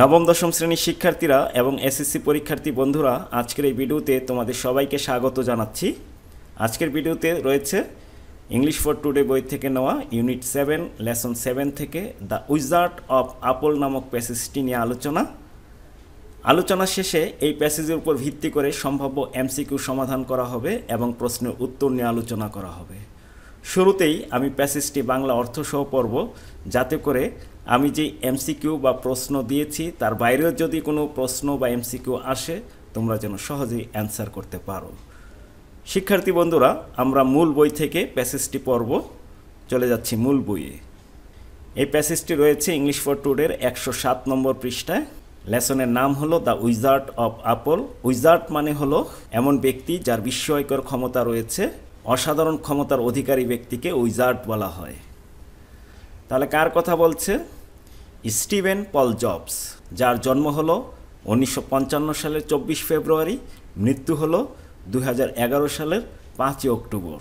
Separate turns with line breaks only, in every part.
নবম দশম শ্রেণীর শিক্ষার্থীরা এবং এসএসসি পরীক্ষার্থী বন্ধুরা আজকের এই ভিডিওতে তোমাদের সবাইকে স্বাগত জানাচ্ছি আজকের ভিডিওতে রয়েছে ইংলিশ ফর টুডে বই থেকে নেওয়া ইউনিট সেভেন লেসন সেভেন থেকে দ্য উইজার্ট অফ আপল নামক প্যাসেজটি নিয়ে আলোচনা আলোচনা শেষে এই প্যাসেজের উপর ভিত্তি করে সম্ভাব্য এমসিকিউ সমাধান করা হবে এবং প্রশ্নের উত্তর নিয়ে আলোচনা করা হবে শুরুতেই আমি প্যাসেজটি বাংলা অর্থসহ পর্ব যাতে করে আমি যে এমসিকিউ বা প্রশ্ন দিয়েছি তার বাইরেও যদি কোনো প্রশ্ন বা এমসিকিউ আসে তোমরা যেন সহজেই অ্যান্সার করতে পারো শিক্ষার্থী বন্ধুরা আমরা মূল বই থেকে প্যাসেজটি পর্ব চলে যাচ্ছি মূল বইয়ে এই প্যাসেজটি রয়েছে ইংলিশ ফর টুডের একশো সাত নম্বর পৃষ্ঠায় লেসনের নাম হলো the wizard of Apple wizard মানে হলো এমন ব্যক্তি যার বিস্ময়কর ক্ষমতা রয়েছে অসাধারণ ক্ষমতার অধিকারী ব্যক্তিকে উইজার্ড বলা হয় তাহলে কার কথা বলছে স্টিভেন পল জবস যার জন্ম হলো উনিশশো সালের চব্বিশ ফেব্রুয়ারি মৃত্যু হল দু সালের পাঁচই October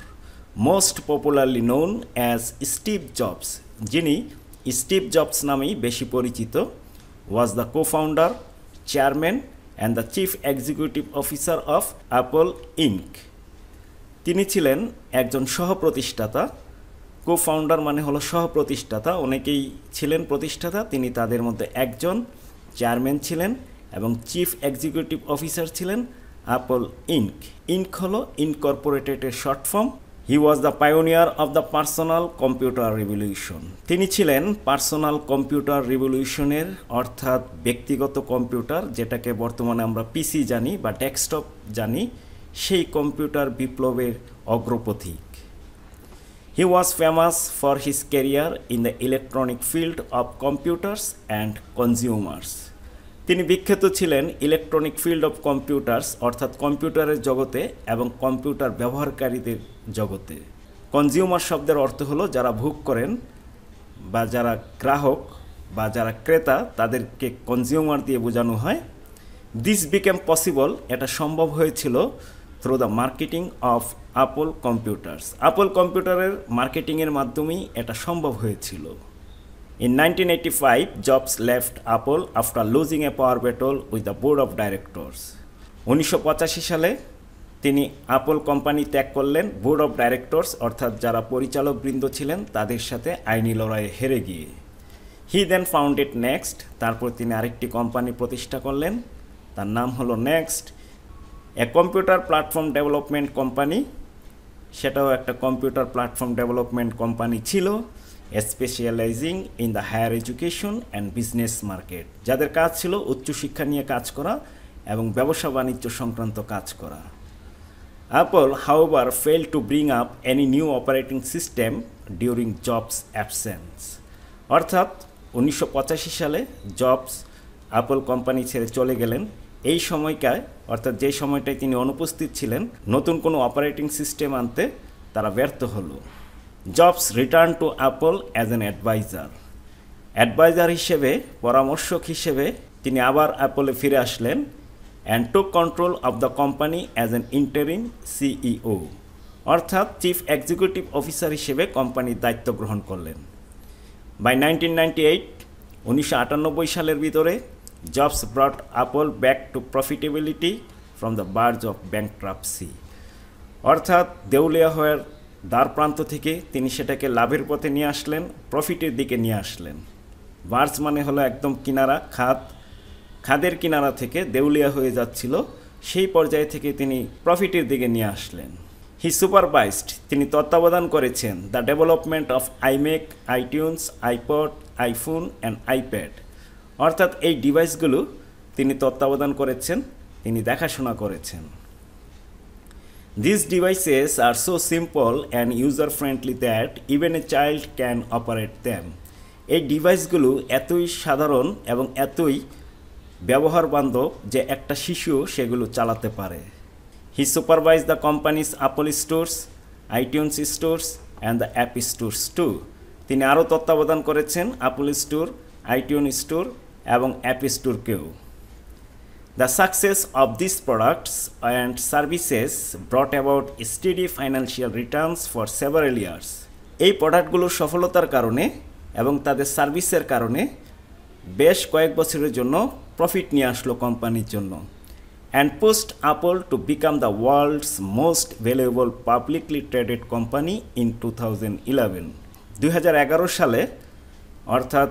most popularly known as Steve Jobs যিনি স্টিভ জবস নামেই বেশি পরিচিত was the co founder chairman and the chief executive officer of Apple Inc তিনি ছিলেন একজন সহপ্রতিষ্ঠাতা কো ফাউন্ডার মানে হলো সহ প্রতিষ্ঠাতা অনেকেই ছিলেন প্রতিষ্ঠাতা তিনি তাদের মধ্যে একজন চেয়ারম্যান ছিলেন এবং চিফ এক্সিকিউটিভ অফিসার ছিলেন অ্যাপল ইনক ইনক হলো ইনকর্পোরেটেডের short form he was the pioneer of the personal computer revolution তিনি ছিলেন পার্সোনাল কম্পিউটার রিভলিউশনের অর্থাৎ ব্যক্তিগত কম্পিউটার যেটাকে বর্তমানে আমরা পিসি জানি বা ডেস্কটপ জানি সেই কম্পিউটার বিপ্লবের অগ্রপথী He was famous for his career in the electronic field of computers and consumers. তিনি বিখ্যাত ছিলেন ইলেকট্রনিক ফিল্ড অফ কম্পিউটার্স অর্থাৎ কম্পিউটারের জগতে এবং কম্পিউটার ব্যবহারকারীদের জগতে কনজিউমার শব্দের অর্থ হলো যারা ভোগ করেন বা যারা গ্রাহক বা যারা ক্রেতা তাদেরকে কনজিউমার দিয়ে বোঝানো হয় দিস বিকেম পসিবল এটা সম্ভব হয়েছিল through the marketing of Apple computers Apple কম্পিউটারের মার্কেটিংয়ের মাধ্যমেই এটা সম্ভব হয়েছিল In five Jobs left Apple after losing a power battle with the board of directors উনিশশো সালে তিনি আপল কোম্পানি ত্যাগ করলেন বোর্ড অফ ডাইরেক্টরস অর্থাৎ যারা পরিচালক বৃন্দ ছিলেন তাদের সাথে আইনি লড়াইয়ে হেরে গিয়ে হি দেন ফাউন্ডেড নেক্সট তারপর তিনি আরেকটি কোম্পানি প্রতিষ্ঠা করলেন তার নাম হলো NeXT a computer platform development company সেটাও একটা কম্পিউটার প্ল্যাটফর্ম ডেভেলপমেন্ট কোম্পানি ছিল specialising in the higher education and business market যাদের কাজ ছিল উচ্চশিক্ষা নিয়ে কাজ করা এবং ব্যবসা বাণিজ্য সংক্রান্ত কাজ করা Apple, however, fail to bring up any new operating system during Jobs absence. অর্থাৎ উনিশশো সালে জবস অ্যাপল কোম্পানি ছেড়ে চলে গেলেন এই সময়কায় অর্থাৎ যে সময়টায় তিনি অনুপস্থিত ছিলেন নতুন কোনো অপারেটিং সিস্টেম আনতে তারা ব্যর্থ হল Jobs return to Apple as an adviser adviser হিসেবে পরামর্শক হিসেবে তিনি আবার অ্যাপলে ফিরে আসলেন and took control of the company as an interim CEO অর্থাৎ চিফ এক্সিকিউটিভ অফিসার হিসেবে কোম্পানির দায়িত্ব গ্রহণ করলেন বাই নাইনটিন নাইনটি এইট উনিশশো সালের ভিতরে Jobs brought Apple back to profitability from the verge of bankruptcy. অর্থাৎ দেউলিয়া হওয়ার দ্বার প্রান্ত থেকে তিনি সেটাকে লাভের পথে নিয়ে আসলেন প্রফিটের দিকে নিয়ে আসলেন বার্জ মানে হলো একদম কিনারা খাদ খাদের কিনারা থেকে দেউলিয়া হয়ে যাচ্ছিল সেই পর্যায় থেকে তিনি প্রফিটের দিকে নিয়ে আসলেন হি সুপারভাইজড তিনি তত্ত্বাবধান করেছেন the development of iMac iTunes iPod iPhone and iPad অর্থাৎ এই ডিভাইসগুলো তিনি তত্ত্বাবধান করেছেন তিনি দেখাশোনা করেছেন this devices are so simple and user friendly that even a child can operate them. এই ডিভাইসগুলো এতই সাধারণ এবং এতই ব্যবহার বান্ধব যে একটা শিশু সেগুলো চালাতে পারে he supervise the company's Apple stores iTunes stores and the app stores too তিনি আরও তত্ত্বাবধান করেছেন আপল স্টোর আইটিউন স্টোর এবং অ্যাপ স্টোরকেও the success of this products and services brought about steady financial returns for several years এই প্রোডাক্টগুলোর সফলতার কারণে এবং তাদের সার্ভিসের কারণে বেশ কয়েক বছরের জন্য প্রফিট নিয়ে আসলো কোম্পানির জন্য and post Apple to become the world's most valuable publicly traded company in two thousand eleven দুই সালে অর্থাৎ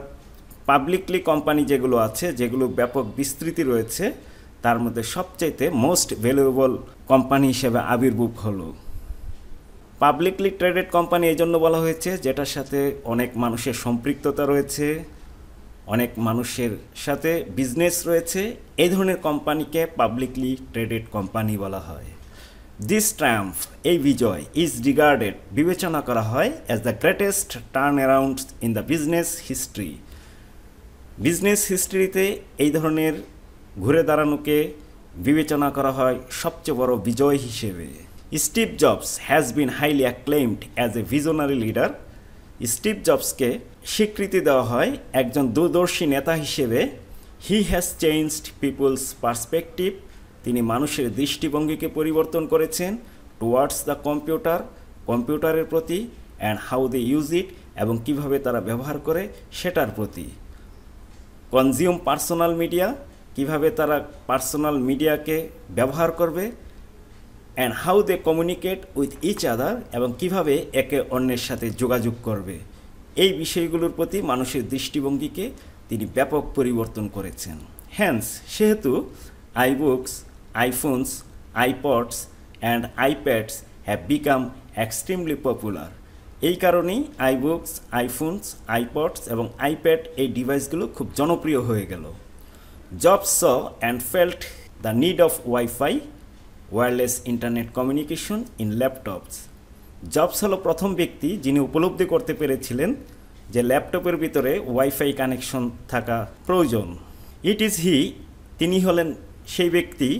পাবলিকলি কোম্পানি যেগুলো আছে যেগুলো ব্যাপক বিস্তৃতি রয়েছে তার মধ্যে সবচাইতে মোস্ট ভ্যালুয়েবল কোম্পানি হিসেবে আবির্ভূত হলো পাবলিকলি ট্রেডেড কোম্পানি এই জন্য বলা হয়েছে যেটার সাথে অনেক মানুষের সম্পৃক্ততা রয়েছে অনেক মানুষের সাথে বিজনেস রয়েছে এই ধরনের কোম্পানিকে পাবলিকলি ট্রেডেড কোম্পানি বলা হয় দিস ট্রাম্প এই বিজয় ইজ রিগার্ডেড বিবেচনা করা হয় as the greatest turn around in the business history business হিস্ট্রিতে এই ধরনের ঘুরে দাঁড়ানোকে বিবেচনা করা হয় সবচেয়ে বড় বিজয় হিসেবে Steve Jobs has been highly acclaimed as a visionary leader Steve জবসকে স্বীকৃতি দেওয়া হয় একজন দূরদর্শী নেতা হিসেবে he has changed people's perspective তিনি মানুষের দৃষ্টিভঙ্গিকে পরিবর্তন করেছেন টুয়ার্ডস দ্য কম্পিউটার কম্পিউটারের প্রতি and how they use it এবং কিভাবে তারা ব্যবহার করে সেটার প্রতি কনজিউম পার্সোনাল মিডিয়া কিভাবে তারা পার্সোনাল মিডিয়াকে ব্যবহার করবে and how they communicate with each other এবং কিভাবে একে অন্যের সাথে যোগাযোগ করবে এই বিষয়গুলোর প্রতি মানুষের দৃষ্টিভঙ্গিকে তিনি ব্যাপক পরিবর্তন করেছেন হ্যান্স সেহেতু iBooks iPhones iPods and iPads have become extremely popular এই কারণেই আইবুকস আইফোনস আইপডস এবং আইপ্যাড এই ডিভাইসগুলো খুব জনপ্রিয় হয়ে গেল Jobs saw and felt the need of WiFi wireless internet communication in laptops Jobs হলো প্রথম ব্যক্তি যিনি উপলব্ধি করতে পেরেছিলেন যে ল্যাপটপের ভিতরে ওয়াইফাই কানেকশন থাকা প্রয়োজন ইট ইজ হি তিনি হলেন সেই ব্যক্তি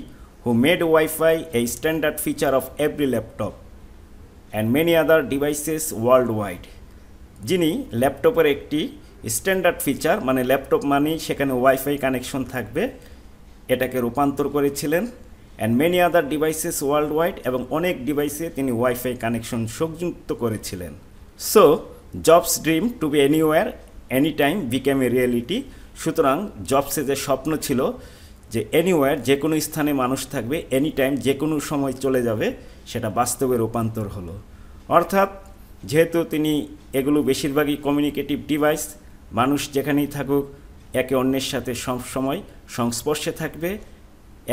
who made WiFi a standard feature of every laptop and many other devices worldwide যিনি ল্যাপটপের একটি স্ট্যান্ডার্ড ফিচার মানে ল্যাপটপ মানেই সেখানে ওয়াইফাই কানেকশন থাকবে এটাকে রূপান্তর করেছিলেন and many other devices worldwide এবং অনেক ডিভাইসে তিনি ওয়াইফাই কানেকশন সংযুক্ত করেছিলেন so Jobs dream to be anywhere any time became a reality সুতরাং জবসে যে স্বপ্ন ছিল যে এনিওয়ার যে কোনো স্থানে মানুষ থাকবে এনি টাইম যে কোনো সময় চলে যাবে সেটা বাস্তবে রূপান্তর হলো অর্থাৎ যেহেতু তিনি এগুলো বেশিরভাগই কমিউনিকেটিভ ডিভাইস মানুষ যেখানেই থাকুক একে অন্যের সাথে সব সময় সংস্পর্শে থাকবে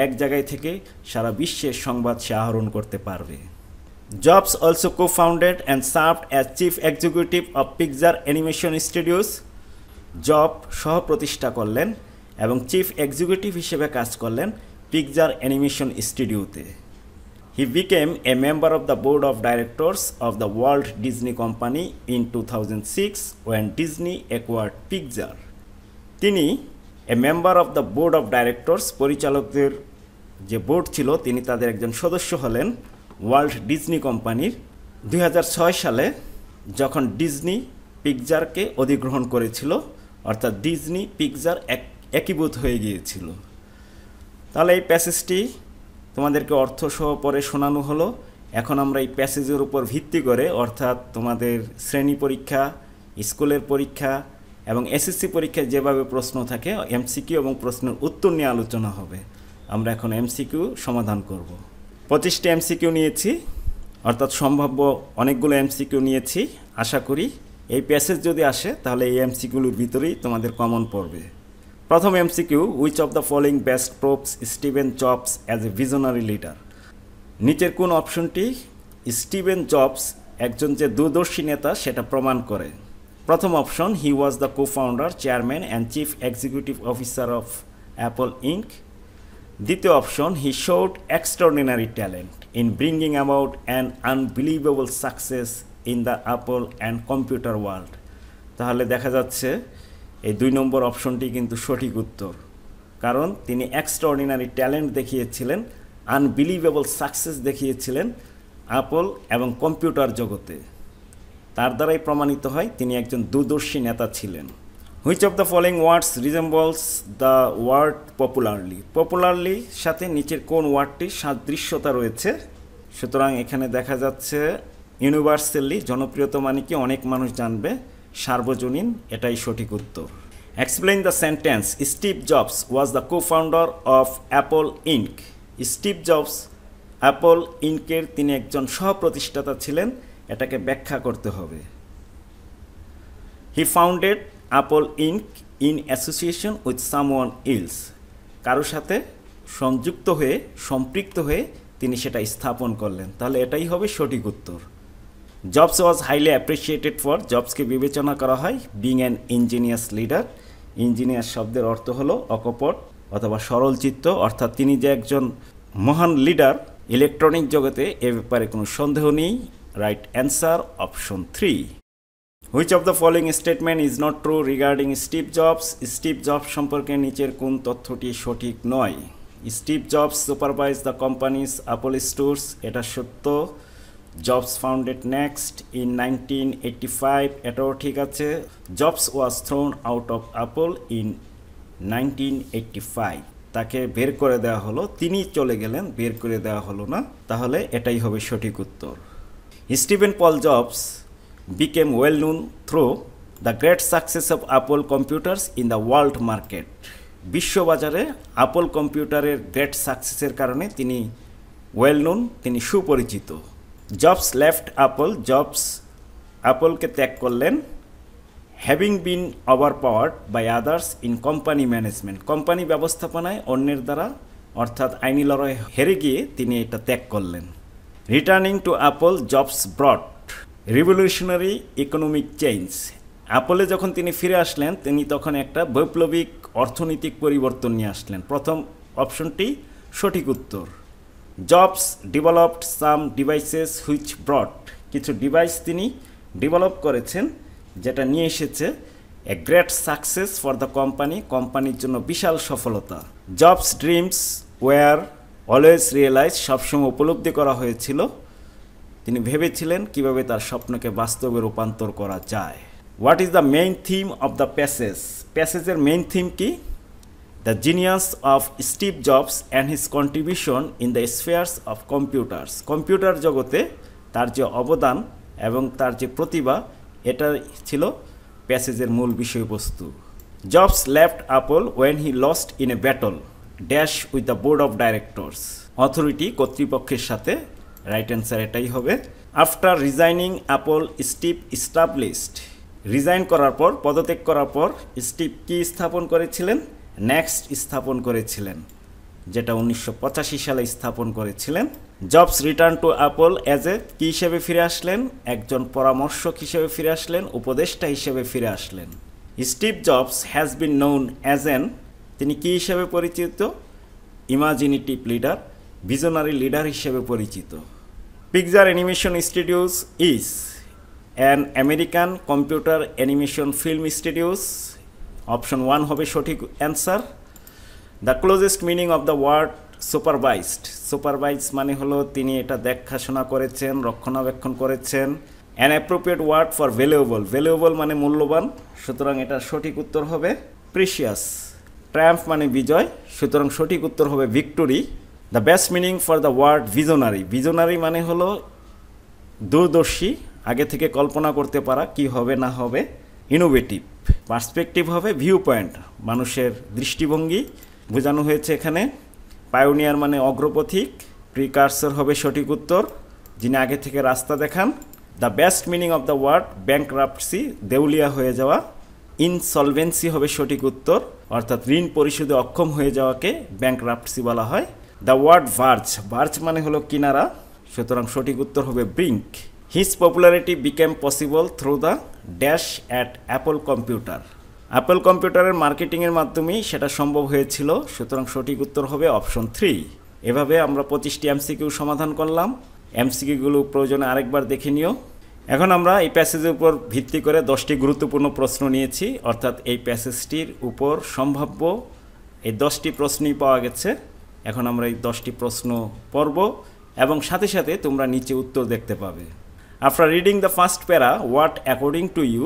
এক জায়গায় থেকে সারা বিশ্বের সংবাদ সে আহরণ করতে পারবে Jobs also co founded and serve as chief executive of Pixar animation studios Job সহ প্রতিষ্ঠা করলেন এবং চিফ এক্সিকিউটিভ হিসেবে কাজ করলেন পিকজার অ্যানিমেশন স্টুডিওতে he became a member of the board of directors of the Walt Disney company in two thousand six when Disney acquired Pixar তিনি a member of the board of directors পরিচালকদের যে board ছিল তিনি তাদের একজন সদস্য হলেন ওয়ার্ল্ড ডিজনি কোম্পানির দুই সালে যখন ডিজনি পিকজারকে অধিগ্রহণ করেছিল অর্থাৎ ডিজনি পিকজার এক একীভূত হয়ে গিয়েছিল তাহলে এই প্যাসেজটি তোমাদেরকে অর্থসহ পরে শোনানো হলো এখন আমরা এই প্যাসেজের উপর ভিত্তি করে অর্থাৎ তোমাদের শ্রেণী পরীক্ষা স্কুলের পরীক্ষা এবং এসএসসি পরীক্ষায় যেভাবে প্রশ্ন থাকে এমসিকিউ এবং প্রশ্নের উত্তর নিয়ে আলোচনা হবে আমরা এখন এমসিকিউ সমাধান করব। পঁচিশটি এমসিকিউ নিয়েছি অর্থাৎ সম্ভাব্য অনেকগুলো এমসিকিউ নিয়েছি আশা করি এই প্যাসেজ যদি আসে তাহলে এই এমসিকিউগুলোর ভিতরেই তোমাদের কমন পড়বে প্রথম MCQ which of the following best proves Steven Jobs as a visionary leader নিচের কোন অপশনটি স্টিভেন জবস একজন যে দূরদর্শী নেতা সেটা প্রমাণ করে প্রথম option he was the co founder chairman and chief executive officer of Apple Inc দ্বিতীয় option he showed extraordinary talent in bringing about an unbelievable success in the Apple and computer world তাহলে দেখা যাচ্ছে এই দুই নম্বর অপশনটি কিন্তু সঠিক উত্তর কারণ তিনি এক্সট্রাঅর্ডিনারি ট্যালেন্ট দেখিয়েছিলেন আনবিলিভেবল সাকসেস দেখিয়েছিলেন আপল এবং কম্পিউটার জগতে তার দ্বারাই প্রমাণিত হয় তিনি একজন দূরদর্শী নেতা ছিলেন which of the following words resembles the word popularly popularly সাথে নিচের কোন ওয়ার্ডটির সাদৃশ্যতা রয়েছে সুতরাং এখানে দেখা যাচ্ছে ইউনিভার্সালি জনপ্রিয়তা মানে কি অনেক মানুষ জানবে সার্বজনীন এটাই সঠিক উত্তর explain the sentence Steve Jobs was the co founder of Apple Inc Steve Jobs Apple ইনকের তিনি একজন সহপ্রতিষ্ঠাতা ছিলেন এটাকে ব্যাখ্যা করতে হবে he founded Apple Inc in association with someone else কারোর সাথে সংযুক্ত হয়ে সম্পৃক্ত হয়ে তিনি সেটা স্থাপন করলেন তাহলে এটাই হবে সঠিক উত্তর Jobs was highly appreciated for জবসকে বিবেচনা করা হয় being an engineers leader engineer শব্দের অর্থ হলো অকপট অথবা সরল চিত্ত অর্থাৎ তিনি যে একজন মহান লিডার ইলেকট্রনিক জগতে এ ব্যাপারে কোনো সন্দেহ নেই right answer option three which of the following statement is not true regarding Steve Jobs Steve Jobs সম্পর্কে নিচের কোন তথ্যটি সঠিক নয় Steve Jobs supervise the company's Apple stores এটা সত্য Jobs founded NeXT in nineteen eighty five এটাও ঠিক আছে Jobs was thrown out of Apple in nineteen eighty five তাকে বের করে দেওয়া হলো তিনি চলে গেলেন বের করে দেওয়া হলো না তাহলে এটাই হবে সঠিক উত্তর Steven Paul Jobs became well known through the great success of Apple computers in the world market বিশ্ববাজারে আপল কম্পিউটারের গ্রেট সাকসেসের কারণে তিনি ওয়েল নুন তিনি সুপরিচিত জবস লেফট আপল জবস আপলকে ত্যাগ করলেন having been overpowered by others in company management company ব্যবস্থাপনায় অন্যের দ্বারা অর্থাৎ আইনি লড়াই হেরে গিয়ে তিনি এটা ত্যাগ করলেন returning to Apple Jobs brought revolutionary economic change আপলে যখন তিনি ফিরে আসলেন তিনি তখন একটা বৈপ্লবিক অর্থনৈতিক পরিবর্তন নিয়ে আসলেন প্রথম অপশনটি সঠিক উত্তর Jobs developed some devices which brought কিছু ডিভাইস তিনি ডেভেলপ করেছেন যেটা নিয়ে এসেছে a great success for the company কোম্পানির জন্য বিশাল সফলতা Jobs dreams were always realise সবসময় উপলব্ধি করা হয়েছিল তিনি ভেবেছিলেন কিভাবে তার স্বপ্নকে বাস্তবে রূপান্তর করা যায় what is the main theme of the passage প্যাসেজের মেইন থিম কি The genius of Steve Jobs and his contribution in the spheres of computers. Computer জগতে তার যে অবদান এবং তার যে প্রতিভা এটা ছিল প্যাসেজের মূল বিষয়বস্তু Jobs left Apple when he lost in a battle dash with the board of directors authority কর্তৃপক্ষের সাথে রাইট অ্যান্সার এটাই হবে after resigning Apple Steve established resign করার পর পদত্যাগ করার পর স্টিভ কি স্থাপন করেছিলেন নেক্সট স্থাপন করেছিলেন যেটা উনিশশো সালে স্থাপন করেছিলেন Jobs return to Apple as a কী হিসেবে ফিরে আসলেন একজন পরামর্শক হিসেবে ফিরে আসলেন উপদেষ্টা হিসেবে ফিরে আসলেন Steve Jobs has been known as an তিনি কী হিসেবে পরিচিত ইমাজিনেটিভ লিডার ভিজনারি লিডার হিসেবে পরিচিত Pixar animation studios is an American computer animation film studios option one হবে সঠিক answer the closest meaning of the word supervised supervise মানে হলো তিনি এটা দেখাশোনা করেছেন রক্ষণাবেক্ষণ করেছেন an appropriate word for valuable valuable মানে মূল্যবান সুতরাং এটা সঠিক উত্তর হবে প্রিশিয়াস ট্র্যাম্প মানে বিজয় সুতরাং সঠিক উত্তর হবে victory the best meaning for the word visionary visionary মানে হলো দূরদর্শী আগে থেকে কল্পনা করতে পারা কি হবে না হবে ইনোভেটিভ পার্সপেকটিভ হবে ভিউ পয়েন্ট মানুষের দৃষ্টিভঙ্গি বোঝানো হয়েছে এখানে পায়োনিয়ার মানে অগ্রপথিক প্রিকার্সর হবে সঠিক উত্তর যিনি আগে থেকে রাস্তা দেখান the best meaning of the word bankruptcy দেউলিয়া হয়ে যাওয়া ইনসলভেন্সি হবে সঠিক উত্তর অর্থাৎ ঋণ পরিশোধে অক্ষম হয়ে যাওয়াকে ব্যাঙ্ক রাপসি বলা হয় দ্য ওয়ার্ড ভার্চ ভার্চ মানে হলো কিনারা সুতরাং সঠিক উত্তর হবে brink His popularity became possible through the dash at Apple computer Apple কম্পিউটারের মার্কেটিংয়ের মাধ্যমেই সেটা সম্ভব হয়েছিল সুতরাং সঠিক উত্তর হবে অপশন থ্রি এভাবে আমরা পঁচিশটি এমসিকিউ সমাধান করলাম এমসিকিউগুলো প্রয়োজনে আরেকবার দেখে নিও এখন আমরা এই প্যাসেজের উপর ভিত্তি করে দশটি গুরুত্বপূর্ণ প্রশ্ন নিয়েছি অর্থাৎ এই প্যাসেজটির উপর সম্ভাব্য এই দশটি প্রশ্নই পাওয়া গেছে এখন আমরা এই দশটি প্রশ্ন পড়ব এবং সাথে সাথে তোমরা নিচে উত্তর দেখতে পাবে after reading the first para what according to you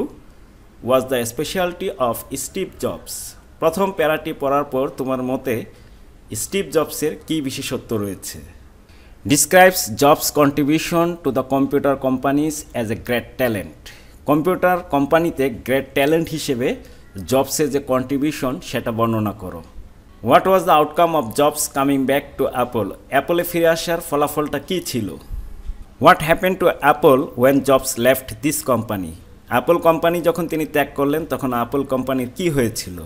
was the speciality of Steve Jobs প্রথম প্যারাটি পড়ার পর তোমার মতে স্টিভ জবসের কী বিশেষত্ব রয়েছে describes Jobs contribution to the computer companies as a great talent computer কোম্পানিতে গ্রেট ট্যালেন্ট হিসেবে জবসের যে কন্ট্রিবিউশন সেটা বর্ণনা করো what was the outcome of Jobs coming back to Apple অ্যাপলে ফিরে আসার ফলাফলটা কী ছিল what happen to Apple when Jobs left this company Apple company যখন তিনি ত্যাগ করলেন তখন অ্যাপল কোম্পানির কি হয়েছিল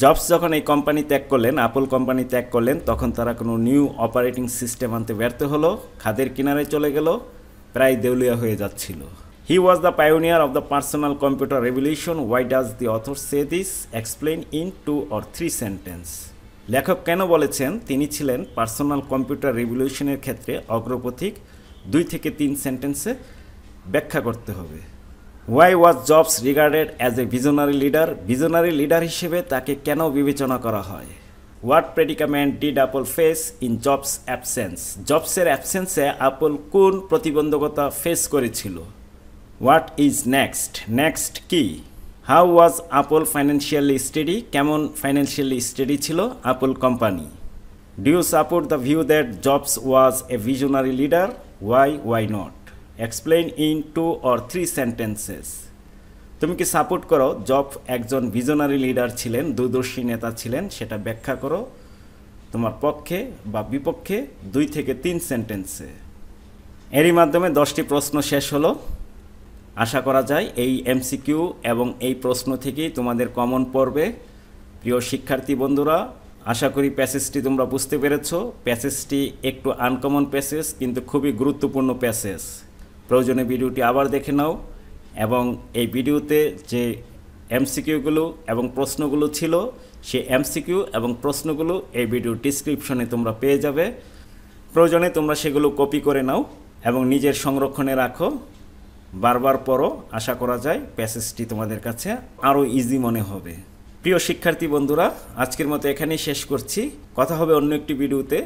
জবস যখন এই কোম্পানি ত্যাগ করলেন অ্যাপল কোম্পানি ত্যাগ করলেন তখন তারা কোনো নিউ অপারেটিং সিস্টেম আনতে ব্যর্থ হলো খাদের কিনারে চলে গেল প্রায় দেউলিয়া হয়ে যাচ্ছিল he was the pioneer of the personal computer revolution why does the author say this explain in two or three sentence লেখক কেন বলেছেন তিনি ছিলেন পার্সোনাল কম্পিউটার রেভলিউশনের ক্ষেত্রে অগ্রপথিক দুই থেকে তিন সেন্টেন্সে ব্যাখ্যা করতে হবে why was Jobs regarded as a visionary leader visionary leader হিসেবে তাকে কেন বিবেচনা করা হয় what predicament did Apple face in Jobs absence জবসের অ্যাবসেন্সে আপল কোন প্রতিবন্ধকতা ফেস করেছিল হোয়াট ইজ নেক্সট নেক্সট কি how was Apple financially steady কেমন ফাইন্যান্সিয়ালি স্টেডি ছিল Apple company do support the view that Jobs was a visionary leader why why not explain in two or three sentences তুমি কি support করো job একজন visionary leader ছিলেন দূরদর্শী নেতা ছিলেন সেটা ব্যাখ্যা করো তোমার পক্ষে বা বিপক্ষে দুই থেকে তিন সেন্টেন্সে এরই মাধ্যমে দশটি প্রশ্ন শেষ হলো আশা করা যায় এই এমসিকিউ এবং এই প্রশ্ন থেকেই তোমাদের কমন পড়বে প্রিয় শিক্ষার্থী বন্ধুরা আশা করি প্যাসেজটি তোমরা বুঝতে পেরেছ প্যাসেজটি একটু আনকমন প্যাসেজ কিন্তু খুবই গুরুত্বপূর্ণ প্যাসেজ প্রয়োজনে ভিডিওটি আবার দেখে নাও এবং এই ভিডিওতে যে এমসিকিউগুলো এবং প্রশ্নগুলো ছিল সে এমসিকিউ এবং প্রশ্নগুলো এই ভিডিও ডিসক্রিপশনে তোমরা পেয়ে যাবে প্রয়োজনে তোমরা সেগুলো কপি করে নাও এবং নিজের সংরক্ষণে রাখো বারবার পরও আশা করা যায় প্যাসেজটি তোমাদের কাছে আরও ইজি মনে হবে প্রিয় শিক্ষার্থী বন্ধুরা আজকের মতো এখানেই শেষ করছি কথা হবে অন্য একটি ভিডিওতে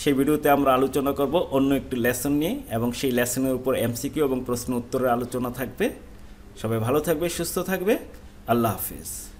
সেই ভিডিওতে আমরা আলোচনা করব অন্য একটি লেসন নিয়ে এবং সেই লেসনের উপর এমসিকিউ এবং প্রশ্ন উত্তরের আলোচনা থাকবে সবাই ভালো থাকবে সুস্থ থাকবে আল্লাহ হাফিজ